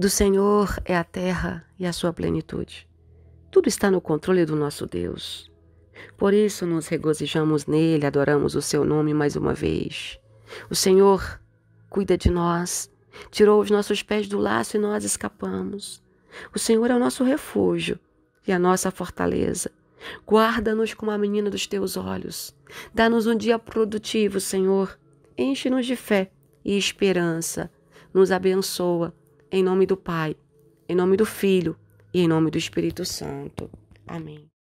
Do Senhor é a terra e a sua plenitude. Tudo está no controle do nosso Deus. Por isso nos regozijamos nele, adoramos o seu nome mais uma vez. O Senhor cuida de nós, tirou os nossos pés do laço e nós escapamos. O Senhor é o nosso refúgio e a nossa fortaleza. Guarda-nos como a menina dos teus olhos. Dá-nos um dia produtivo, Senhor. Enche-nos de fé e esperança. Nos abençoa em nome do Pai, em nome do Filho e em nome do Espírito Santo. Amém.